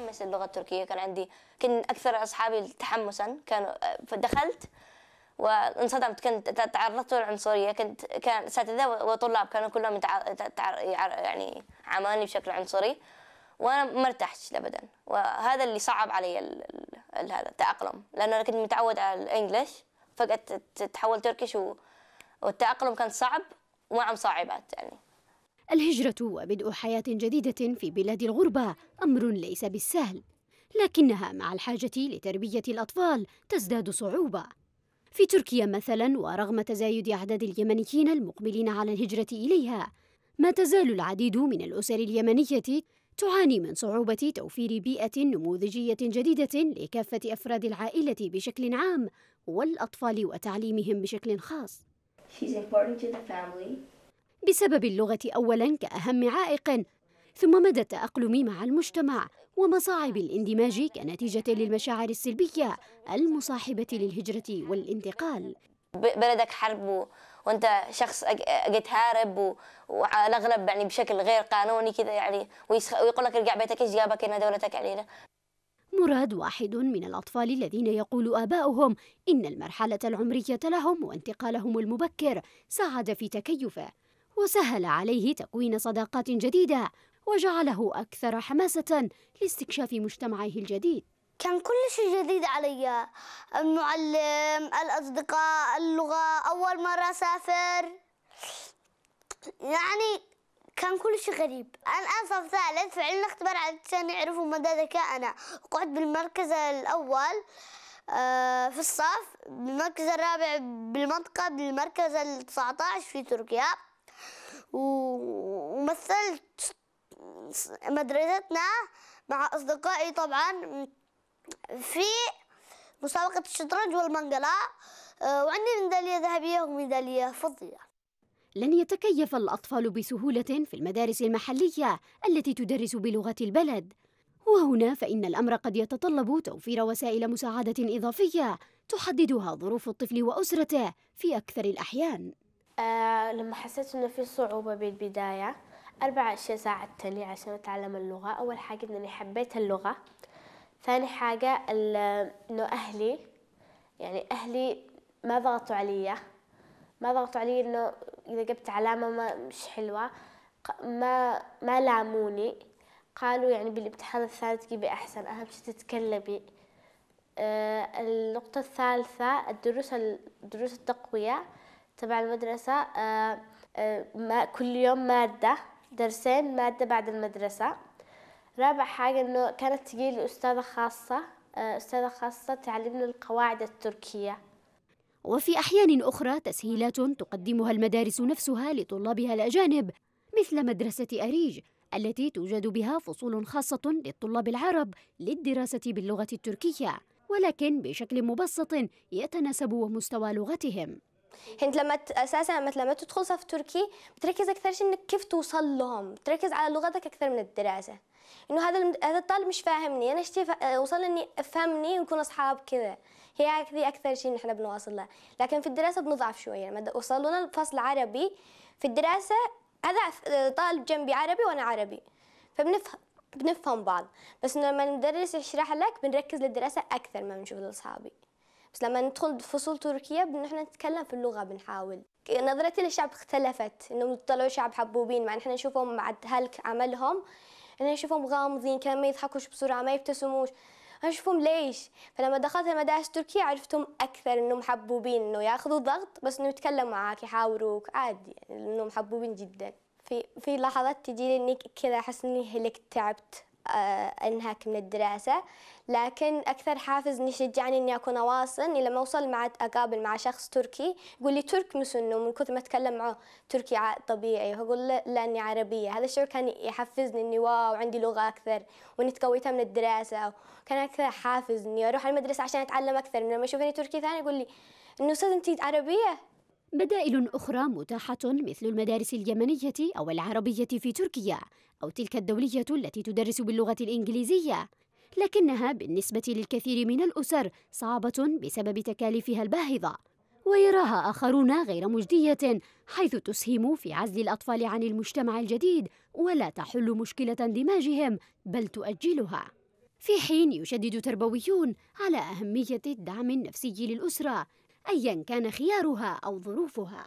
متحمس للغه التركيه كان عندي كان اكثر اصحابي تحمسا كانوا فدخلت وانصدمت كنت تعرضت للعنصريه كنت كان اساتذه وطلاب كانوا كلهم يعني عاملوني بشكل عنصري وانا ما ارتحتش ابدا وهذا اللي صعب علي هذا التاقلم لانه انا كنت متعود على الانجليش فجاه تتحول تركيش والتاقلم كان صعب ومعهم صعبات يعني الهجرة وبدء حياة جديدة في بلاد الغربة أمر ليس بالسهل، لكنها مع الحاجة لتربية الأطفال تزداد صعوبة. في تركيا مثلا ورغم تزايد أعداد اليمنيين المقبلين على الهجرة إليها، ما تزال العديد من الأسر اليمنية تعاني من صعوبة توفير بيئة نموذجية جديدة لكافة أفراد العائلة بشكل عام والأطفال وتعليمهم بشكل خاص. She's important to the family. بسبب اللغة أولا كأهم عائق ثم مدى التأقلم مع المجتمع ومصاعب الاندماج كنتيجة للمشاعر السلبية المصاحبة للهجرة والانتقال بلدك حرب وانت شخص قد هارب وعلى الاغلب يعني بشكل غير قانوني كذا يعني ويقول لك ارجع بيتك ايش جابك هنا دولتك علينا يعني؟ مراد واحد من الأطفال الذين يقول آباؤهم إن المرحلة العمرية لهم وانتقالهم المبكر ساعد في تكيفه وسهل عليه تكوين صداقات جديدة وجعله أكثر حماسة لاستكشاف مجتمعه الجديد كان كل شيء جديد علي المعلم الأصدقاء اللغة أول مرة أسافر يعني كان كل شيء غريب أنا صف ثالث فعلنا اختبار عشان يعرفوا مدى ذكائنا قعدت بالمركز الأول آه، في الصف بالمركز الرابع بالمنطقة بالمركز ال 19 في تركيا ومثلت مدرستنا مع أصدقائي طبعا في مسابقة الشطرنج والمنقلة آه، وعندي ميدالية ذهبية وميدالية فضية لن يتكيف الأطفال بسهولة في المدارس المحلية التي تدرس بلغة البلد وهنا فإن الأمر قد يتطلب توفير وسائل مساعدة إضافية تحددها ظروف الطفل وأسرته في أكثر الأحيان آه لما حسيت انه في صعوبة بالبداية اربع اشياء ساعدتني عشان اتعلم اللغة اول حاجة انني حبيت اللغة ثاني حاجة انه اهلي يعني اهلي ما ضغطوا علي ما ضغطوا علي انه اذا جبت علامة ما مش حلوة ما ما لاموني قالوا يعني بالامتحان الثالث جيبي احسن اهم شيء تتكلمي آه النقطة الثالثة الدروس الدروس التقوية تبع المدرسة آه، آه، ما كل يوم مادة درسين مادة بعد المدرسة رابع حاجة إنه كانت تجي لي أستاذة خاصة آه، أستاذة خاصة تعلمنا القواعد التركية وفي أحيان أخرى تسهيلات تقدمها المدارس نفسها لطلابها الأجانب مثل مدرسة أريج التي توجد بها فصول خاصة للطلاب العرب للدراسة باللغة التركية ولكن بشكل مبسط يتناسب ومستوى لغتهم يعني انت لما اساسا لما لما تدخل صف تركي بتركز اكثر شيء انك كيف توصل لهم بتركز على لغتك اكثر من الدراسه انه هذا هذا الطالب مش فاهمني انا اشتي آه، وصل اني افهمني ونكون اصحاب كذا هي هذه اكثر شيء نحن بنواصل له لكن في الدراسه بنضعف شويه لما وصلوا لنا الفصل عربي في الدراسه هذا آه، طالب جنبي عربي وانا عربي فبنفهم بنفهم بعض بس لما المدرس يشرح لك بنركز للدراسه اكثر ما بنشوف لاصحابي بس لما ندخل فصول تركية احنا نتكلم في اللغة بنحاول نظرتي للشعب اختلفت انهم طلعوا شعب حبوبين مع ان احنا نشوفهم بعد هلك عملهم انا نشوفهم غامضين كانوا ما يضحكوش بسرعة ما يبتسموش اشوفهم ليش فلما دخلت المدارس التركية عرفتهم أكثر إنهم حبوبين إنه ياخذوا ضغط بس إنه يتكلموا معاك يحاوروك عادي يعني إنهم حبوبين جدا في في لحظات تجيني إني كذا أحس إني هلكت تعبت آه، انهك من الدراسه لكن اكثر حافز يشجعني اني اكون اواصل لما اوصل مع اقابل مع شخص تركي يقول لي ترك مسنو من كثر ما اتكلم معه تركي طبيعي واقول له لاني عربيه هذا الشعور كان يحفزني اني واو عندي لغه اكثر واني تقويتها من الدراسه كان اكثر حافز اني اروح المدرسه عشان اتعلم اكثر من لما يشوفني تركي ثاني يقول لي انه استاذ انت عربيه بدائل أخرى متاحة مثل المدارس اليمنية أو العربية في تركيا أو تلك الدولية التي تدرس باللغة الإنجليزية لكنها بالنسبة للكثير من الأسر صعبة بسبب تكاليفها الباهظة ويراها آخرون غير مجدية حيث تسهم في عزل الأطفال عن المجتمع الجديد ولا تحل مشكلة اندماجهم بل تؤجلها في حين يشدد تربويون على أهمية الدعم النفسي للأسرة أيا كان خيارها أو ظروفها